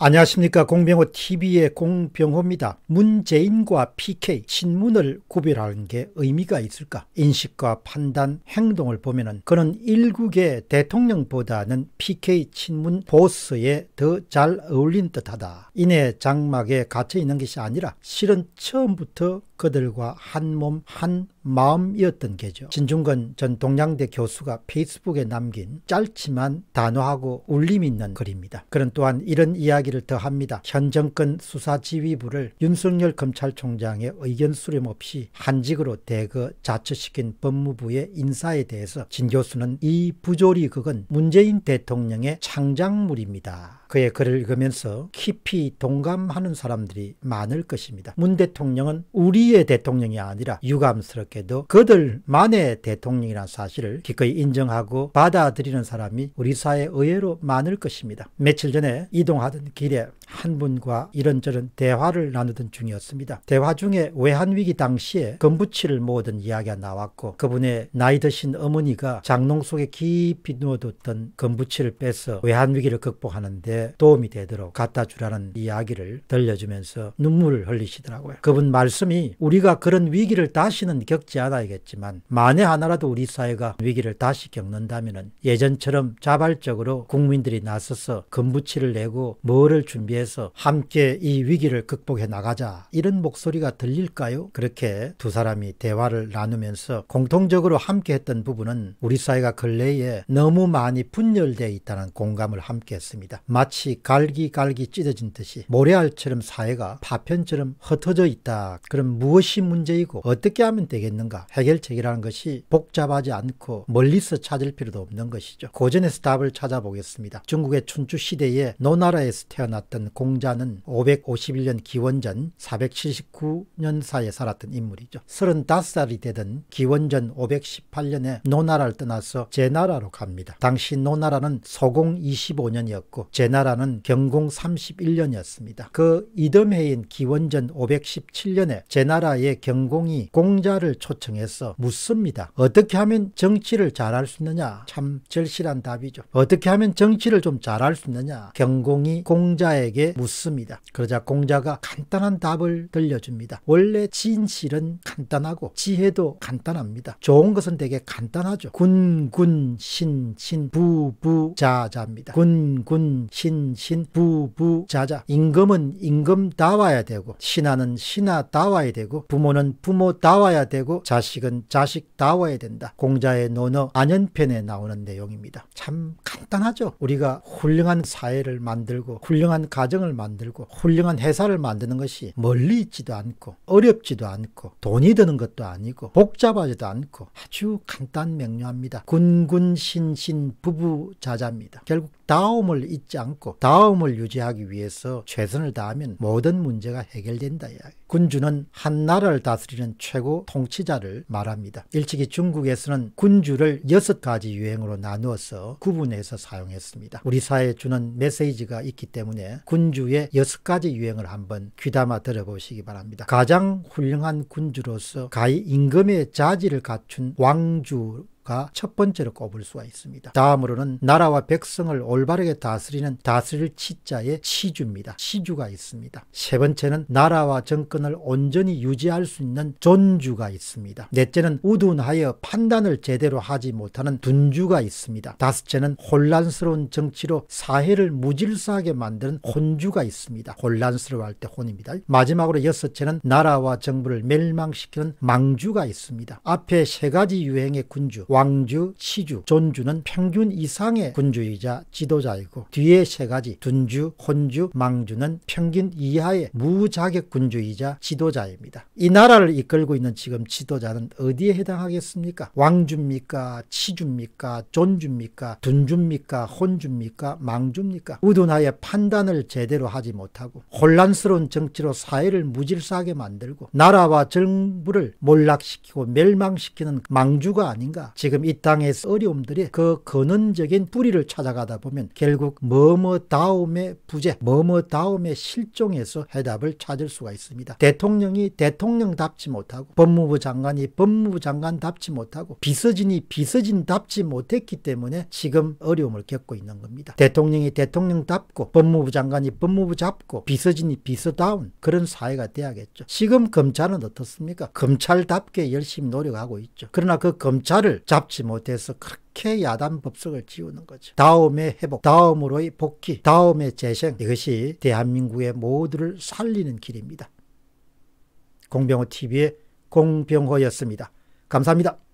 안녕하십니까 공병호 TV의 공병호입니다. 문재인과 PK 친문을 구별하는 게 의미가 있을까? 인식과 판단, 행동을 보면은 그는 일국의 대통령보다는 PK 친문 보스에 더 잘 어울린 듯하다. 이내 장막에 갇혀 있는 것이 아니라 실은 처음부터 그들과 한 몸 한 마음이었던 게죠. 진중근 전 동양대 교수가 페이스북에 남긴 짧지만 단호하고 울림 있는 글입니다. 그는 또한 이런 이야기를 더합니다. 현 정권 수사지휘부를 윤석열 검찰총장의 의견 수렴 없이 한직으로 대거 자처시킨 법무부의 인사에 대해서 진 교수는 이 부조리 극은 문재인 대통령의 창작물입니다. 그의 글을 읽으면서 깊이 동감하는 사람들이 많을 것입니다. 문 대통령은 우리의 대통령이 아니라 유감스럽게도 그들만의 대통령이란 사실을 기꺼이 인정하고 받아들이는 사람이 우리 사회 의외로 많을 것입니다. 며칠 전에 이동하던 길에 한 분과 이런저런 대화를 나누던 중이었습니다. 대화 중에 외환위기 당시에 건부치를 모으던 이야기가 나왔고 그분의 나이 드신 어머니가 장롱 속에 깊이 누워뒀던 건부치를 빼서 외환위기를 극복하는데 도움이 되도록 갖다 주라는 이야기를 들려주면서 눈물을 흘리시더라고요. 그분 말씀이 우리가 그런 위기를 다시는 겪지 않아야겠지만 만에 하나라도 우리 사회가 위기를 다시 겪는다면 예전처럼 자발적으로 국민들이 나서서 건부치를 내고 뭐를 준비해 위해서 함께 이 위기를 극복해 나가자 이런 목소리가 들릴까요? 그렇게 두 사람이 대화를 나누면서 공통적으로 함께 했던 부분은 우리 사회가 근래에 너무 많이 분열되어 있다는 공감을 함께 했습니다. 마치 갈기갈기 찢어진 듯이 모래알처럼 사회가 파편처럼 흩어져 있다. 그럼 무엇이 문제이고 어떻게 하면 되겠는가? 해결책이라는 것이 복잡하지 않고 멀리서 찾을 필요도 없는 것이죠. 고전의 스탑을 찾아보겠습니다. 중국의 춘추 시대에 노나라에서 태어났던 공자는 551년 기원전 479년사에 살았던 인물이죠. 35살이 되던 기원전 518년에 노나라를 떠나서 제나라로 갑니다. 당시 노나라는 소공 25년이었고 제나라는 경공 31년이었습니다. 그 이듬해인 기원전 517년에 제나라의 경공이 공자를 초청해서 묻습니다. 어떻게 하면 정치를 잘할 수 있느냐? 참 절실한 답이죠. 어떻게 하면 정치를 좀 잘할 수 있느냐? 경공이 공자에게 공자에게 묻습니다. 그러자 공자가 간단한 답을 들려줍니다. 원래 진실은 간단하고 지혜도 간단합니다. 좋은 것은 되게 간단하죠. 군군신신 부부자자입니다. 군군신신 부부자자 임금은 임금다워야 되고 신하는 신하다워야 되고 부모는 부모다워야 되고 자식은 자식다워야 된다. 공자의 논어 안연편에 나오는 내용입니다. 참 간단하죠. 우리가 훌륭한 사회를 만들고 훌륭한 가정 가정을 만들고 훌륭한 회사를 만드는 것이 멀리 있지도 않고 어렵지도 않고 돈이 드는 것도 아니고 복잡하지도 않고 아주 간단 명료합니다. 군군신신 부부자자입니다. 결국 다음을 잊지 않고 다음을 유지하기 위해서 최선을 다하면 모든 문제가 해결된다. 군주는 한 나라를 다스리는 최고 통치자를 말합니다. 일찍이 중국에서는 군주를 여섯 가지 유행으로 나누어서 구분해서 사용했습니다. 우리 사회에 주는 메시지가 있기 때문에 군주의 여섯 가지 유행을 한번 귀담아 들어보시기 바랍니다. 가장 훌륭한 군주로서 가히 임금의 자질을 갖춘 왕주 첫 번째로 꼽을 수가 있습니다. 다음으로는 나라와 백성을 올바르게 다스리는 다스릴 치자의 치주입니다. 치주가 있습니다. 세 번째는 나라와 정권을 온전히 유지할 수 있는 존주가 있습니다. 넷째는 우둔하여 판단을 제대로 하지 못하는 둔주가 있습니다. 다섯째는 혼란스러운 정치로 사회를 무질서하게 만드는 혼주가 있습니다. 혼란스러워할 때 혼입니다. 마지막으로 여섯째는 나라와 정부를 멸망시키는 망주가 있습니다. 앞에 세 가지 유행의 군주, 왕주, 치주 존주는 평균 이상의 군주이자 지도자이고 뒤에 세 가지 둔주, 혼주, 망주는 평균 이하의 무자격 군주이자 지도자입니다. 이 나라를 이끌고 있는 지금 지도자는 어디에 해당하겠습니까? 왕주입니까? 시주입니까? 존주입니까? 둔주입니까? 혼주입니까? 망주입니까? 우둔하여 판단을 제대로 하지 못하고 혼란스러운 정치로 사회를 무질서하게 만들고 나라와 정부를 몰락시키고 멸망시키는 망주가 아닌가? 지금 이땅에서 어려움들이 그 근원적인 뿌리를 찾아가다 보면 결국 뭐뭐다움의 부재, 뭐뭐다움의 실종에서 해답을 찾을 수가 있습니다. 대통령이 대통령답지 못하고 법무부 장관이 법무부 장관답지 못하고 비서진이 비서진답지 못했기 때문에 지금 어려움을 겪고 있는 겁니다. 대통령이 대통령답고 법무부 장관이 법무부 잡고 비서진이 비서다운 그런 사회가 돼야겠죠. 지금 검찰은 어떻습니까? 검찰답게 열심히 노력하고 있죠. 그러나 그 검찰을 잡 답지 못해서 그렇게 야단 법석을 지우는 거죠. 다음의 회복, 다음으로의 복귀, 다음의 재생 이것이 대한민국의 모두를 살리는 길입니다. 공병호TV의 공병호였습니다. 감사합니다.